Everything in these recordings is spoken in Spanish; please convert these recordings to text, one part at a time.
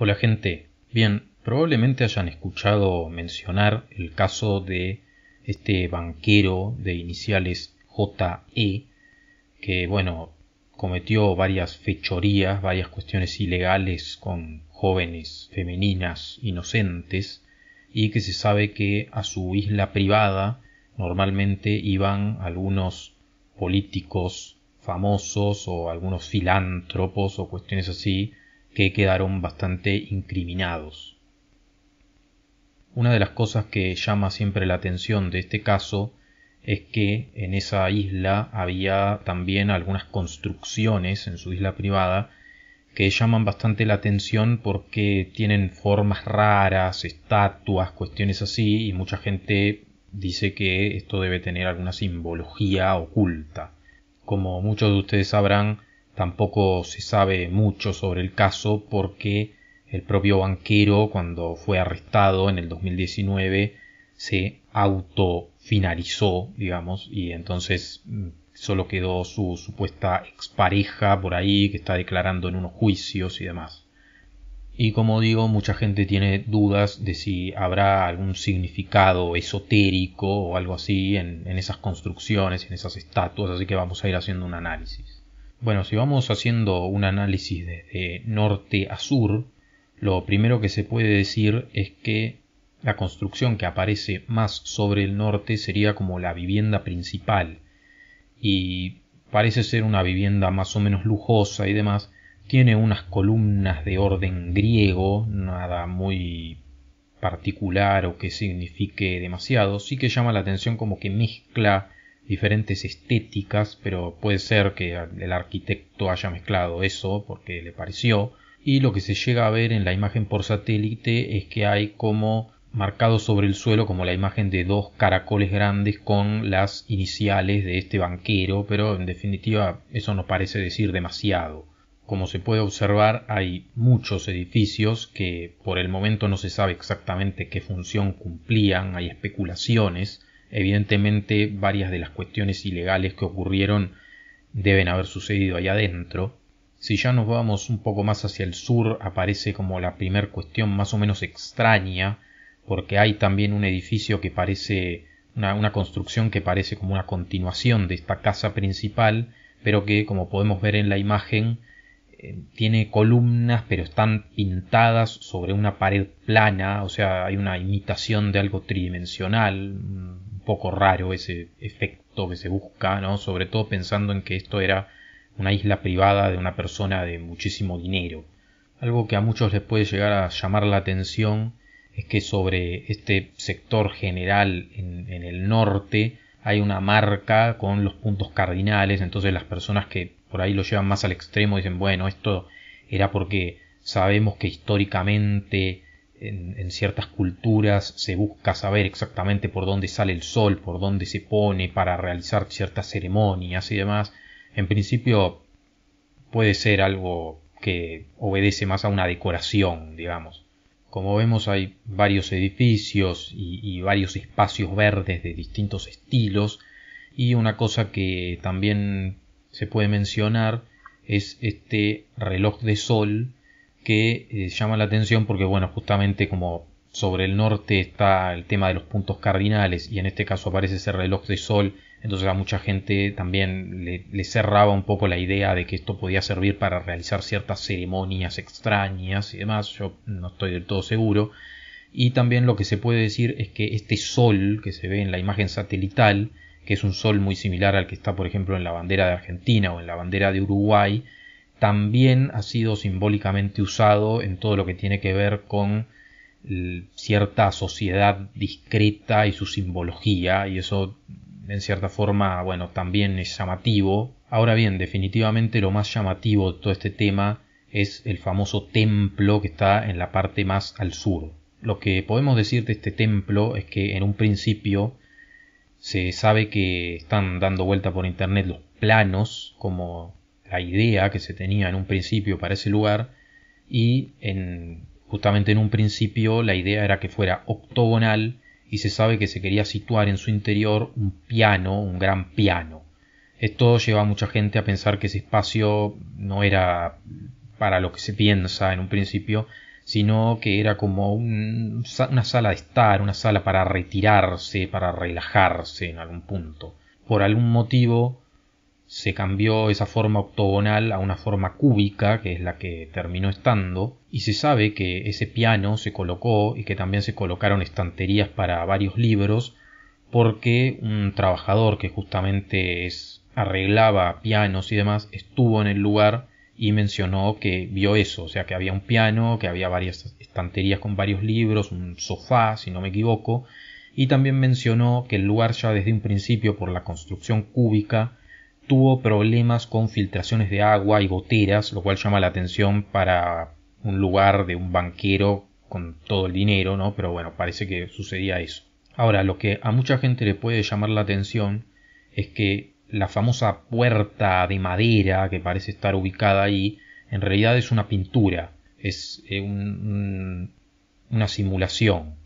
Hola gente, bien, probablemente hayan escuchado mencionar el caso de este banquero de iniciales JE, que bueno, cometió varias fechorías, varias cuestiones ilegales con jóvenes femeninas inocentes, y que se sabe que a su isla privada normalmente iban algunos políticos famosos o algunos filántropos o cuestiones así que quedaron bastante incriminados. Una de las cosas que llama siempre la atención de este caso es que en esa isla había también algunas construcciones en su isla privada que llaman bastante la atención porque tienen formas raras, estatuas, cuestiones así, y mucha gente dice que esto debe tener alguna simbología oculta. Como muchos de ustedes sabrán, Tampoco se sabe mucho sobre el caso porque el propio banquero cuando fue arrestado en el 2019 se autofinalizó, digamos, y entonces mm, solo quedó su supuesta expareja por ahí que está declarando en unos juicios y demás. Y como digo, mucha gente tiene dudas de si habrá algún significado esotérico o algo así en, en esas construcciones, en esas estatuas, así que vamos a ir haciendo un análisis. Bueno, si vamos haciendo un análisis de norte a sur, lo primero que se puede decir es que la construcción que aparece más sobre el norte sería como la vivienda principal y parece ser una vivienda más o menos lujosa y demás. Tiene unas columnas de orden griego, nada muy particular o que signifique demasiado, sí que llama la atención como que mezcla diferentes estéticas, pero puede ser que el arquitecto haya mezclado eso porque le pareció. Y lo que se llega a ver en la imagen por satélite es que hay como marcado sobre el suelo como la imagen de dos caracoles grandes con las iniciales de este banquero, pero en definitiva eso no parece decir demasiado. Como se puede observar hay muchos edificios que por el momento no se sabe exactamente qué función cumplían, hay especulaciones, Evidentemente varias de las cuestiones ilegales que ocurrieron deben haber sucedido allá adentro. Si ya nos vamos un poco más hacia el sur, aparece como la primer cuestión más o menos extraña, porque hay también un edificio que parece una, construcción que parece como una continuación de esta casa principal, pero que como podemos ver en la imagen eh, tiene columnas pero están pintadas sobre una pared plana, o sea, hay una imitación de algo tridimensional, poco raro ese efecto que se busca, ¿no? Sobre todo pensando en que esto era una isla privada de una persona de muchísimo dinero. Algo que a muchos les puede llegar a llamar la atención es que sobre este sector general en, en el norte hay una marca con los puntos cardinales, entonces las personas que por ahí lo llevan más al extremo dicen, bueno, esto era porque sabemos que históricamente en, ciertas culturas se busca saber exactamente por dónde sale el sol, por dónde se pone para realizar ciertas ceremonias y demás. En principio puede ser algo que obedece más a una decoración, digamos. Como vemos hay varios edificios y varios espacios verdes de distintos estilos y una cosa que también se puede mencionar es este reloj de sol que eh, llama la atención porque, bueno, justamente como sobre el norte está el tema de los puntos cardinales y en este caso aparece ese reloj de sol, entonces a mucha gente también le cerraba un poco la idea de que esto podía servir para realizar ciertas ceremonias extrañas y demás, yo no estoy del todo seguro. Y también lo que se puede decir es que este sol que se ve en la imagen satelital, que es un sol muy similar al que está por ejemplo en la bandera de Argentina o en la bandera de Uruguay, también ha sido simbólicamente usado en todo lo que tiene que ver con cierta sociedad discreta y su simbología, y eso en cierta forma, bueno, también es llamativo. Ahora bien, definitivamente lo más llamativo de todo este tema es el famoso templo que está en la parte más al sur. Lo que podemos decir de este templo es que en un principio se sabe que están dando vuelta por internet los planos como la idea que se tenía en un principio para ese lugar y en, justamente en un principio la idea era que fuera octogonal y se sabe que se quería situar en su interior un piano, un gran piano. Esto lleva a mucha gente a pensar que ese espacio no era para lo que se piensa en un principio, sino que era como una sala de estar, una sala para retirarse, para relajarse en algún punto. Por algún motivo, se cambió esa forma octogonal a una forma cúbica, que es la que terminó estando, y se sabe que ese piano se colocó y que también se colocaron estanterías para varios libros, porque un trabajador que justamente arreglaba pianos y demás estuvo en el lugar y mencionó que vio eso, o sea que había un piano, que había varias estanterías con varios libros, un sofá, si no me equivoco, y también mencionó que el lugar ya desde un principio por la construcción cúbica tuvo problemas con filtraciones de agua y goteras, lo cual llama la atención para un lugar de un banquero con todo el dinero, ¿no? Pero bueno, parece que sucedía eso. Ahora, lo que a mucha gente le puede llamar la atención es que la famosa puerta de madera que parece estar ubicada ahí, en realidad es una pintura, es eh, una simulación,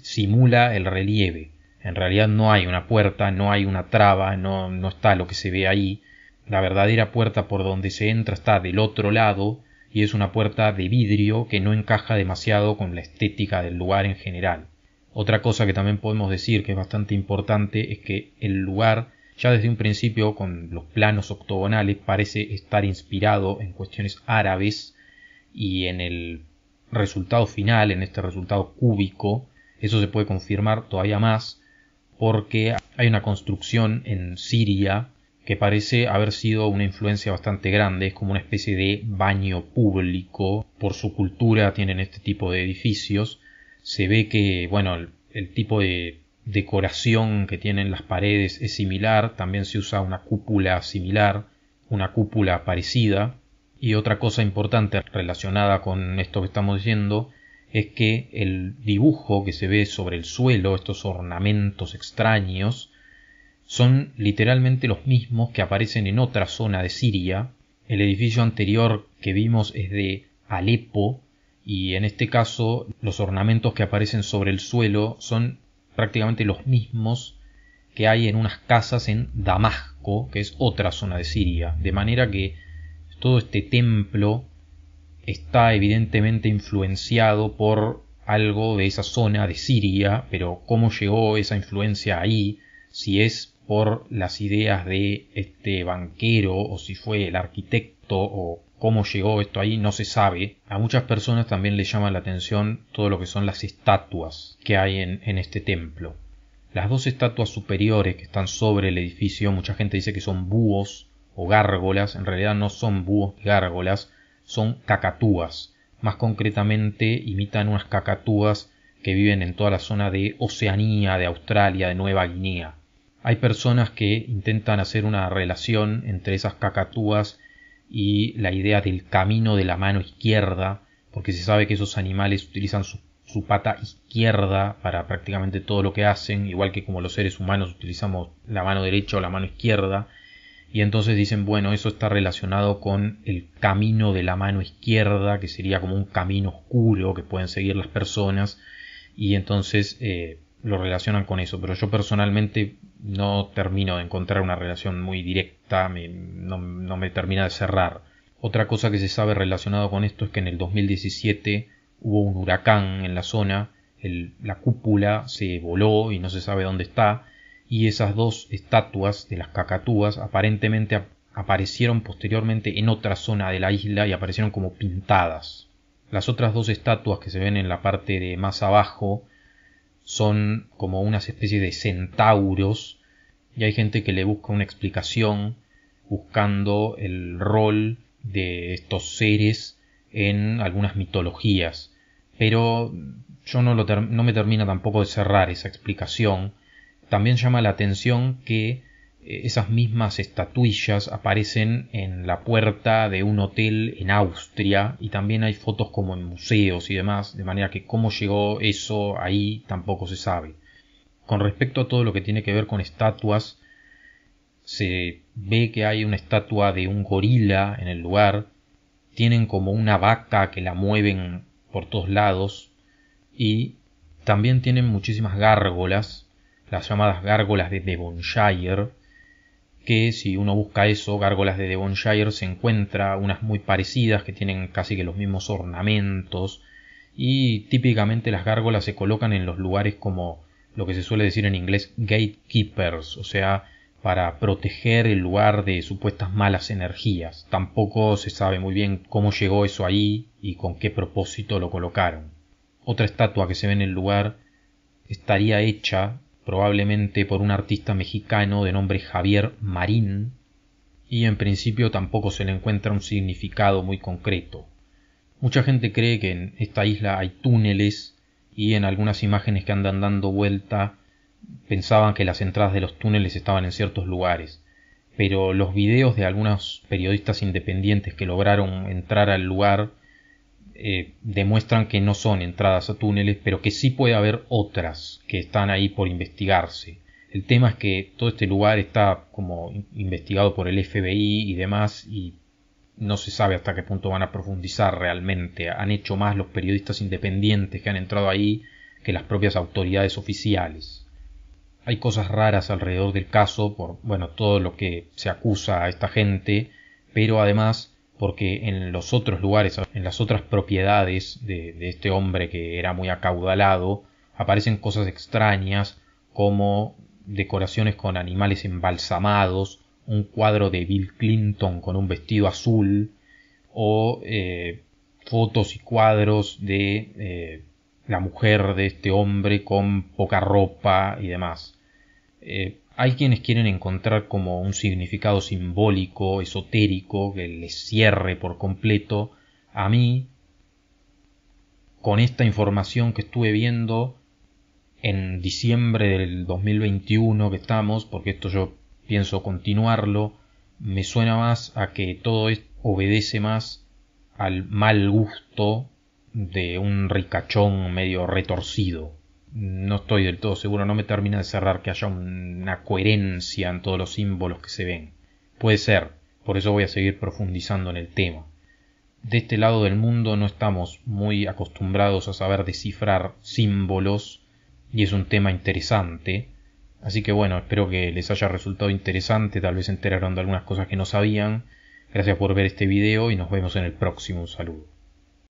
simula el relieve. En realidad no hay una puerta, no hay una traba, no, no está lo que se ve ahí. La verdadera puerta por donde se entra está del otro lado y es una puerta de vidrio que no encaja demasiado con la estética del lugar en general. Otra cosa que también podemos decir que es bastante importante es que el lugar ya desde un principio con los planos octogonales parece estar inspirado en cuestiones árabes y en el resultado final, en este resultado cúbico, eso se puede confirmar todavía más porque hay una construcción en Siria que parece haber sido una influencia bastante grande, es como una especie de baño público, por su cultura tienen este tipo de edificios, se ve que, bueno, el, tipo de decoración que tienen las paredes es similar, también se usa una cúpula similar, una cúpula parecida, y otra cosa importante relacionada con esto que estamos diciendo es que el dibujo que se ve sobre el suelo, estos ornamentos extraños, son literalmente los mismos que aparecen en otra zona de Siria. El edificio anterior que vimos es de Alepo y en este caso los ornamentos que aparecen sobre el suelo son prácticamente los mismos que hay en unas casas en Damasco, que es otra zona de Siria. De manera que todo este templo está evidentemente influenciado por algo de esa zona de Siria, pero cómo llegó esa influencia ahí, si es por las ideas de este banquero o si fue el arquitecto o cómo llegó esto ahí, no se sabe. A muchas personas también les llama la atención todo lo que son las estatuas que hay en, en este templo. Las dos estatuas superiores que están sobre el edificio, mucha gente dice que son búhos o gárgolas, en realidad no son búhos ni gárgolas, son cacatúas. Más concretamente, imitan unas cacatúas que viven en toda la zona de Oceanía, de Australia, de Nueva Guinea. Hay personas que intentan hacer una relación entre esas cacatúas y la idea del camino de la mano izquierda, porque se sabe que esos animales utilizan su, pata izquierda para prácticamente todo lo que hacen, igual que como los seres humanos utilizamos la mano derecha o la mano izquierda y entonces dicen, bueno, eso está relacionado con el camino de la mano izquierda, que sería como un camino oscuro que pueden seguir las personas, y entonces eh, lo relacionan con eso. Pero yo personalmente no termino de encontrar una relación muy directa, no, me termina de cerrar. Otra cosa que se sabe relacionado con esto es que en el 2017 hubo un huracán en la zona, la cúpula se voló y no se sabe dónde está, y esas dos estatuas de las cacatúas aparentemente aparecieron posteriormente en otra zona de la isla y aparecieron como pintadas. Las otras dos estatuas que se ven en la parte de más abajo son como unas especies de centauros y hay gente que le busca una explicación buscando el rol de estos seres en algunas mitologías. Pero yo no, no me termina tampoco de cerrar esa explicación también llama la atención que eh, esas mismas estatuillas aparecen en la puerta de un hotel en Austria y también hay fotos como en museos y demás, de manera que cómo llegó eso ahí tampoco se sabe. Con respecto a todo lo que tiene que ver con estatuas, se ve que hay una estatua de un gorila en el lugar, tienen como una vaca que la mueven por todos lados y también tienen muchísimas gárgolas las llamadas gárgolas de Devonshire, que si uno busca eso, gárgolas de Devonshire, se encuentra unas muy parecidas que tienen casi que los mismos ornamentos y típicamente las gárgolas se colocan en los lugares como lo que se suele decir en inglés gatekeepers, o sea, para proteger el lugar de supuestas malas energías. Tampoco se sabe muy bien cómo llegó eso ahí y con qué propósito lo colocaron. Otra estatua que se ve en el lugar estaría hecha probablemente por un artista mexicano de nombre Javier Marín, y en principio tampoco se le encuentra un significado muy concreto. Mucha gente cree que en esta isla hay túneles y en algunas imágenes que andan dando vuelta pensaban que las entradas de los túneles estaban en ciertos lugares, pero los videos de algunos periodistas independientes que lograron entrar al lugar eh, demuestran que no son entradas a túneles, pero que sí puede haber otras que están ahí por investigarse. El tema es que todo este lugar está como investigado por el FBI y demás y no se sabe hasta qué punto van a profundizar realmente. Han hecho más los periodistas independientes que han entrado ahí que las propias autoridades oficiales. Hay cosas raras alrededor del caso por bueno, todo lo que se acusa a esta gente, pero además porque en los otros lugares, en las otras propiedades de, este hombre que era muy acaudalado, aparecen cosas extrañas como decoraciones con animales embalsamados, un cuadro de Bill Clinton con un vestido azul, o eh, fotos y cuadros de eh, la mujer de este hombre con poca ropa y demás. Eh, hay quienes quieren encontrar como un significado simbólico, esotérico, que les cierre por completo. A mí, con esta información que estuve viendo en diciembre del 2021 que estamos, porque esto yo pienso continuarlo, me suena más a que todo obedece más al mal gusto de un ricachón medio retorcido no estoy del todo seguro, no me termina de cerrar que haya una coherencia en todos los símbolos que se ven. Puede ser, por eso voy a seguir profundizando en el tema. De este lado del mundo no estamos muy acostumbrados a saber descifrar símbolos y es un tema interesante. Así que bueno, espero que les haya resultado interesante, tal vez se enteraron de algunas cosas que no sabían. Gracias por ver este video y nos vemos en el próximo. Un saludo.